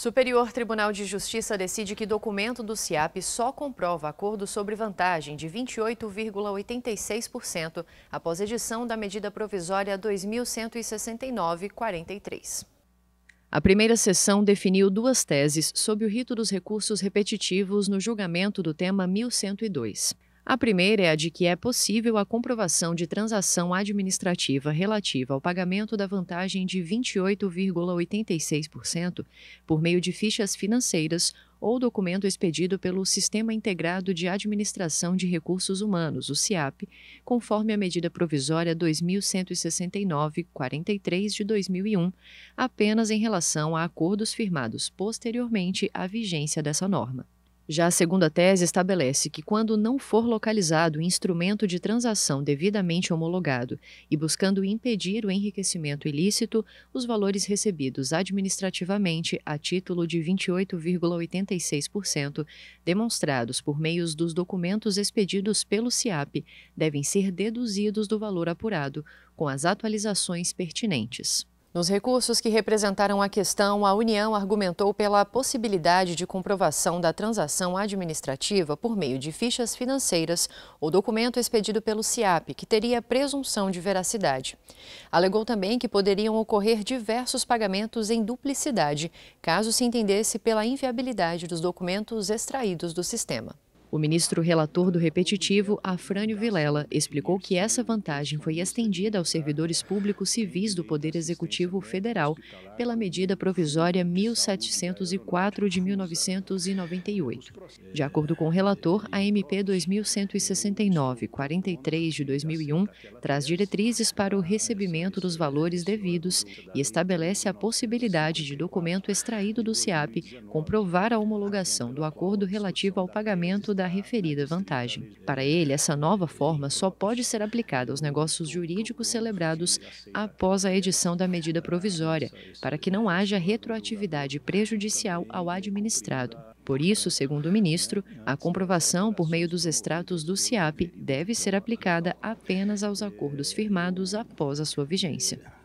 Superior Tribunal de Justiça decide que documento do CIAP só comprova acordo sobre vantagem de 28,86% após edição da medida provisória 2169-43. A primeira sessão definiu duas teses sobre o rito dos recursos repetitivos no julgamento do tema 1102. A primeira é a de que é possível a comprovação de transação administrativa relativa ao pagamento da vantagem de 28,86% por meio de fichas financeiras ou documento expedido pelo Sistema Integrado de Administração de Recursos Humanos, o SIAP, conforme a medida provisória 2169-43 de 2001, apenas em relação a acordos firmados posteriormente à vigência dessa norma. Já a segunda tese estabelece que, quando não for localizado instrumento de transação devidamente homologado e buscando impedir o enriquecimento ilícito, os valores recebidos administrativamente a título de 28,86%, demonstrados por meios dos documentos expedidos pelo CIAP, devem ser deduzidos do valor apurado, com as atualizações pertinentes. Nos recursos que representaram a questão, a União argumentou pela possibilidade de comprovação da transação administrativa por meio de fichas financeiras ou documento expedido pelo CIAP, que teria presunção de veracidade. Alegou também que poderiam ocorrer diversos pagamentos em duplicidade, caso se entendesse pela inviabilidade dos documentos extraídos do sistema. O ministro relator do repetitivo, Afrânio Vilela, explicou que essa vantagem foi estendida aos servidores públicos civis do Poder Executivo Federal pela medida provisória 1704 de 1998. De acordo com o relator, a MP 2169-43 de 2001 traz diretrizes para o recebimento dos valores devidos e estabelece a possibilidade de documento extraído do CIAP comprovar a homologação do acordo relativo ao pagamento da referida vantagem. Para ele, essa nova forma só pode ser aplicada aos negócios jurídicos celebrados após a edição da medida provisória, para que não haja retroatividade prejudicial ao administrado. Por isso, segundo o ministro, a comprovação por meio dos extratos do CIAP deve ser aplicada apenas aos acordos firmados após a sua vigência.